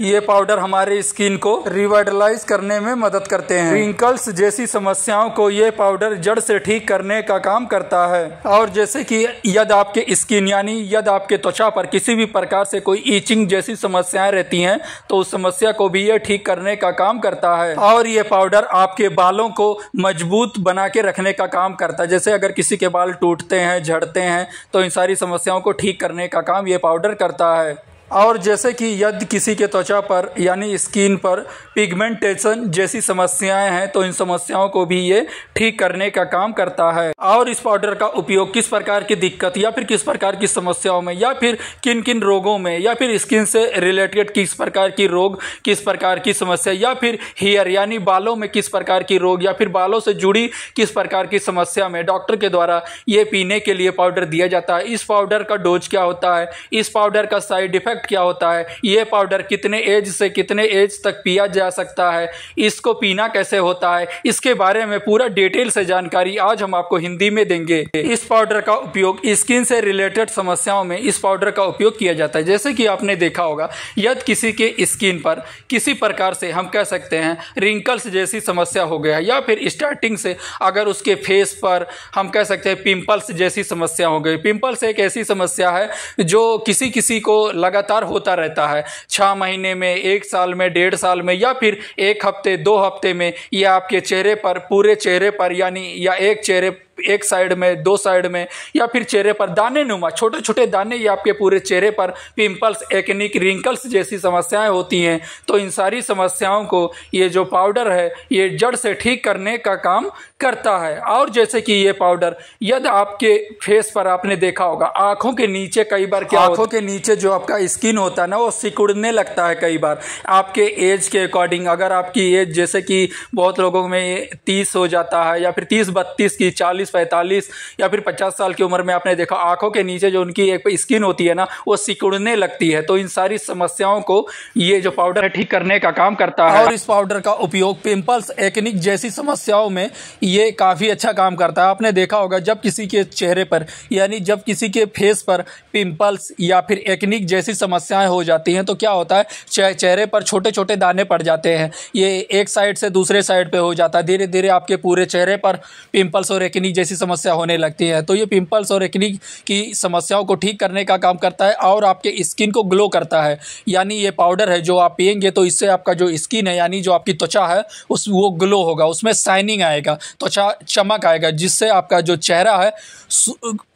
ये पाउडर हमारे स्किन को रिवाइटलाइज करने में मदद करते हैं रिंकल्स जैसी समस्याओं को ये पाउडर जड़ से ठीक करने का काम करता है और जैसे कि यद आपके स्किन यानी यद आपके त्वचा पर किसी भी प्रकार से कोई ईचिंग जैसी समस्याएं रहती हैं तो उस समस्या को भी ये ठीक करने का काम करता है और ये पाउडर आपके बालों को मजबूत बना के रखने का काम करता है जैसे अगर किसी के बाल टूटते हैं झड़ते हैं तो इन सारी समस्याओं को ठीक करने का काम ये पाउडर करता है और जैसे कि यदि किसी के त्वचा पर यानी स्किन पर पिगमेंटेशन जैसी समस्याएं हैं तो इन समस्याओं को भी ये ठीक करने का काम करता है और इस पाउडर का उपयोग किस प्रकार की दिक्कत या फिर किस प्रकार की समस्याओं में या फिर किन किन रोगों में या फिर स्किन से रिलेटेड किस प्रकार की रोग किस प्रकार की समस्या या फिर हेयर यानी बालों में किस प्रकार की रोग या फिर बालों से जुड़ी किस प्रकार की समस्या में डॉक्टर के द्वारा ये पीने के लिए पाउडर दिया जाता है इस पाउडर का डोज क्या होता है इस पाउडर का साइड इफेक्ट इफेक्ट क्या होता है ये पाउडर कितने एज से कितने एज तक पिया जा सकता है इसको पीना कैसे होता है इसके बारे में पूरा डिटेल से जानकारी आज हम आपको हिंदी में देंगे इस पाउडर का उपयोग स्किन से रिलेटेड समस्याओं में इस पाउडर का उपयोग किया जाता है जैसे कि आपने देखा होगा यदि किसी के स्किन पर किसी प्रकार से हम कह सकते हैं रिंकल्स जैसी समस्या हो गया या फिर स्टार्टिंग से अगर उसके फेस पर हम कह सकते हैं पिंपल्स जैसी समस्या हो गई पिंपल्स एक ऐसी समस्या है जो किसी किसी को लगा लगातार होता रहता है छः महीने में एक साल में डेढ़ साल में या फिर एक हफ्ते दो हफ्ते में या आपके चेहरे पर पूरे चेहरे पर यानी या एक चेहरे एक साइड में दो साइड में या फिर चेहरे पर दाने नुमा छोटे छोटे दाने या आपके पूरे चेहरे पर पिंपल्स एक्निक रिंकल्स जैसी समस्याएं होती हैं तो इन सारी समस्याओं को ये जो पाउडर है ये जड़ से ठीक करने का काम करता है और जैसे कि ये पाउडर यदि आपके फेस पर आपने देखा होगा आंखों के नीचे कई बार क्या आंखों के नीचे जो आपका स्किन होता है ना वो सिकुड़ने लगता है कई बार आपके एज के अकॉर्डिंग अगर आपकी एज जैसे कि बहुत लोगों में तीस हो जाता है या फिर तीस बत्तीस की चालीस चालीस पैंतालीस या फिर पचास साल की उम्र में आपने देखा आंखों के नीचे जो उनकी एक स्किन होती है ना वो सिकुड़ने लगती है तो इन सारी समस्याओं को ये जो पाउडर ठीक करने का काम करता है और इस पाउडर का उपयोग पिंपल्स एक्निक जैसी समस्याओं में ये काफ़ी अच्छा काम करता है आपने देखा होगा जब किसी के चेहरे पर यानी जब किसी के फेस पर पिंपल्स या फिर एक्निक जैसी समस्याएं हो जाती हैं तो क्या होता है चेहरे पर छोटे छोटे दाने पड़ जाते हैं ये एक साइड से दूसरे साइड पे हो जाता है धीरे धीरे आपके पूरे चेहरे पर पिंपल्स और एक्निक जैसी समस्या होने लगती है तो ये पिंपल्स और एक्नी की समस्याओं को ठीक करने का काम करता है और आपके स्किन को ग्लो करता है यानी ये पाउडर है जो आप पियेंगे तो इससे आपका जो स्किन है यानी जो आपकी त्वचा है उस वो ग्लो होगा उसमें शाइनिंग आएगा त्वचा चमक आएगा जिससे आपका जो चेहरा है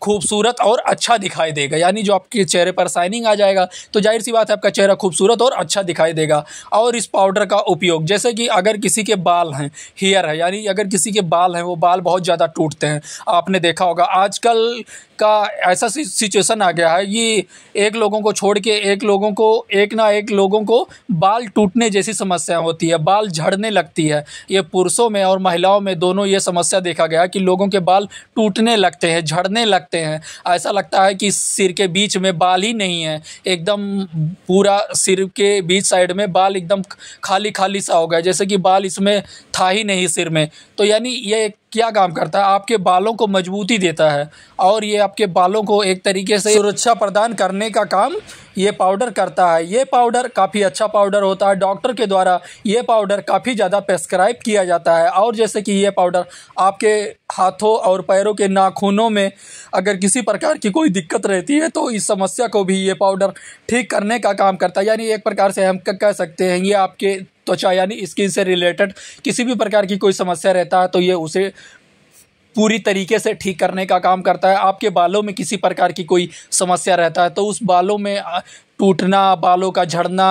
खूबसूरत और अच्छा दिखाई देगा यानी जो आपके चेहरे पर शाइनिंग आ जाएगा तो जाहिर सी बात है आपका चेहरा खूबसूरत और अच्छा दिखाई देगा और इस पाउडर का उपयोग जैसे कि अगर किसी के बाल हैं हेयर है यानी अगर किसी के बाल हैं वो बाल बहुत ज़्यादा टूटते हैं हैं आपने देखा होगा आजकल का ऐसा सिचुएशन आ गया है ये एक लोगों को छोड़ के एक लोगों को एक ना एक लोगों को बाल टूटने जैसी समस्या होती है बाल झड़ने लगती है ये पुरुषों में और महिलाओं में दोनों ये समस्या देखा गया कि लोगों के बाल टूटने लगते हैं झड़ने लगते हैं ऐसा लगता है कि सिर के बीच में बाल ही नहीं है एकदम पूरा सिर के बीच साइड में बाल एकदम खाली खाली सा हो गया जैसे कि बाल इसमें था ही नहीं सिर में तो यानी ये एक क्या काम करता है आपके बालों को मजबूती देता है और ये आपके बालों को एक तरीके से सुरक्षा प्रदान करने का काम ये पाउडर करता है ये पाउडर काफ़ी अच्छा पाउडर होता है डॉक्टर के द्वारा ये पाउडर काफ़ी ज़्यादा प्रेस्क्राइब किया जाता है और जैसे कि ये पाउडर आपके हाथों और पैरों के नाखूनों में अगर किसी प्रकार की कोई दिक्कत रहती है तो इस समस्या को भी ये पाउडर ठीक करने का काम करता है यानी एक प्रकार से हम कह सकते हैं ये आपके त्वचा यानी स्किन से रिलेटेड किसी भी प्रकार की कोई समस्या रहता है तो ये उसे पूरी तरीके से ठीक करने का काम करता है आपके बालों में किसी प्रकार की कोई समस्या रहता है तो उस बालों में टूटना बालों का झड़ना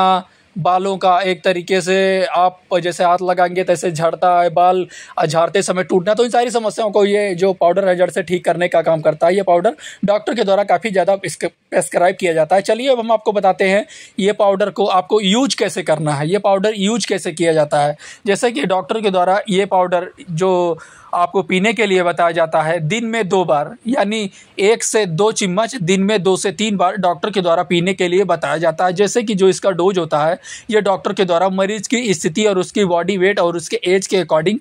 बालों का एक तरीके से आप जैसे हाथ लगाएंगे तैसे झड़ता है बाल झाड़ते समय टूटना तो इन सारी समस्याओं को ये जो पाउडर है जड़ से ठीक करने का काम करता है ये पाउडर डॉक्टर के द्वारा काफ़ी ज़्यादा प्रेस्क्राइब किया जाता है चलिए अब हम आपको बताते हैं ये पाउडर को आपको यूज कैसे करना है ये पाउडर यूज कैसे किया जाता है जैसे कि डॉक्टर के द्वारा ये पाउडर जो आपको पीने के लिए बताया जाता है दिन में दो बार यानी एक से दो चम्मच दिन में दो से तीन बार डॉक्टर के द्वारा पीने के लिए बताया जाता है जैसे कि जो इसका डोज होता है ये डॉक्टर के द्वारा मरीज की स्थिति और उसकी बॉडी वेट और उसके एज के अकॉर्डिंग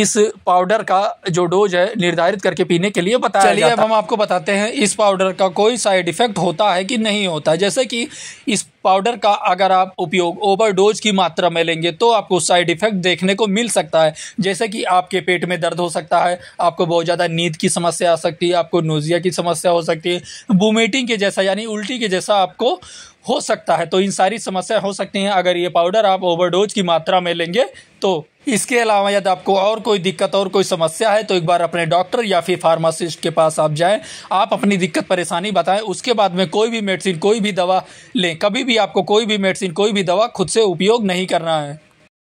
इस पाउडर का जो डोज है निर्धारित करके पीने के लिए बताया चलिए अब हम आपको बताते हैं इस पाउडर का कोई साइड इफेक्ट होता है कि नहीं होता जैसे कि इस पाउडर का अगर आप उपयोग ओवरडोज की मात्रा में लेंगे तो आपको साइड इफेक्ट देखने को मिल सकता है जैसे कि आपके पेट में दर्द हो सकता है आपको बहुत ज़्यादा नींद की समस्या आ सकती है आपको नोजिया की समस्या हो सकती है वोमिटिंग के जैसा यानी उल्टी के जैसा आपको हो सकता है तो इन सारी समस्या हो सकती हैं अगर ये पाउडर आप ओवरडोज की मात्रा में लेंगे तो इसके अलावा यदि आपको और कोई दिक्कत और कोई समस्या है तो एक बार अपने डॉक्टर या फिर फार्मासिस्ट के पास आप जाएं आप अपनी दिक्कत परेशानी बताएं उसके बाद में कोई भी मेडिसिन कोई भी दवा लें कभी भी आपको कोई भी मेडिसिन कोई भी दवा खुद से उपयोग नहीं करना है